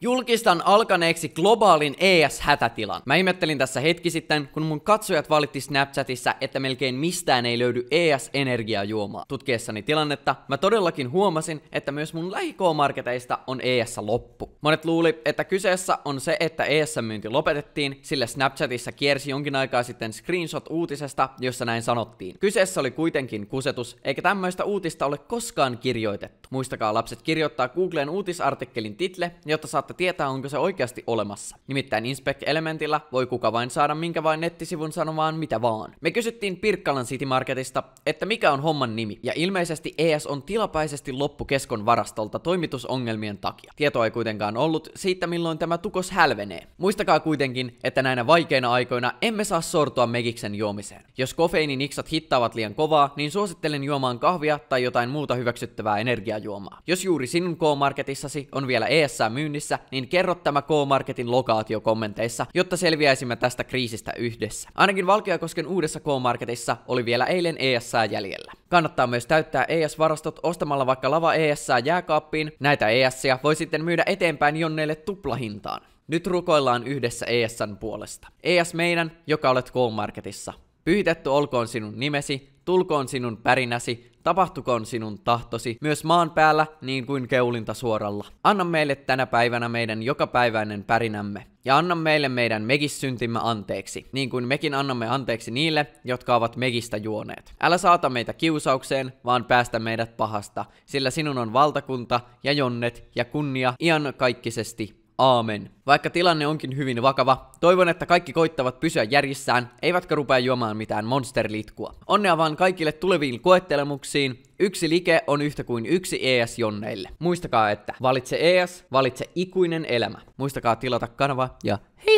Julkistan alkaneeksi globaalin ES-hätätilan. Mä ihmettelin tässä hetki sitten, kun mun katsojat valitti Snapchatissa, että melkein mistään ei löydy ES-energiajuomaa. Tutkiessani tilannetta, mä todellakin huomasin, että myös mun lähikoomarketeista on ES loppu. Monet luuli, että kyseessä on se, että ESM-myynti lopetettiin, sillä Snapchatissa kiersi jonkin aikaa sitten screenshot uutisesta, jossa näin sanottiin. Kyseessä oli kuitenkin kusetus, eikä tämmöistä uutista ole koskaan kirjoitettu. Muistakaa lapset kirjoittaa Googleen uutisartikkelin title, jotta saatte tietää, onko se oikeasti olemassa. Nimittäin Inspect Elementillä voi kuka vain saada minkä vain nettisivun sanomaan mitä vaan. Me kysyttiin Pirkkalan City Marketista, että mikä on homman nimi, ja ilmeisesti ES on tilapäisesti loppukeskon varastolta toimitusongelmien takia. Tietoa ei kuitenkaan on ollut siitä, milloin tämä tukos hälvenee. Muistakaa kuitenkin, että näinä vaikeina aikoina emme saa sortua megiksen juomiseen. Jos iksat hittaavat liian kovaa, niin suosittelen juomaan kahvia tai jotain muuta hyväksyttävää energiajuomaa. Jos juuri sinun K-Marketissasi on vielä ESS myynnissä, niin kerro tämä K-Marketin lokaatio kommenteissa, jotta selviäisimme tästä kriisistä yhdessä. Ainakin Valkeakosken uudessa K-Marketissa oli vielä eilen ESS jäljellä. Kannattaa myös täyttää ES-varastot ostamalla vaikka lava ES jääkaappiin. Näitä es voi sitten myydä eteenpäin jonneille tuplahintaan. Nyt rukoillaan yhdessä ESn puolesta. ES meidän, joka olet K-Marketissa. Pyhitetty olkoon sinun nimesi, tulkoon sinun pärinäsi, tapahtukoon sinun tahtosi, myös maan päällä niin kuin keulinta suoralla. Anna meille tänä päivänä meidän jokapäiväinen pärinämme ja anna meille meidän megissyntimme anteeksi, niin kuin mekin annamme anteeksi niille, jotka ovat megistä juoneet. Älä saata meitä kiusaukseen, vaan päästä meidät pahasta, sillä sinun on valtakunta ja jonnet ja kunnia iankaikkisesti Aamen. Vaikka tilanne onkin hyvin vakava, toivon, että kaikki koittavat pysyä järjissään, eivätkä rupea juomaan mitään monsterlitkua. Onnea vaan kaikille tuleviin koettelemuksiin. Yksi like on yhtä kuin yksi ES jonneille. Muistakaa, että valitse ES, valitse ikuinen elämä. Muistakaa tilata kanava ja hei!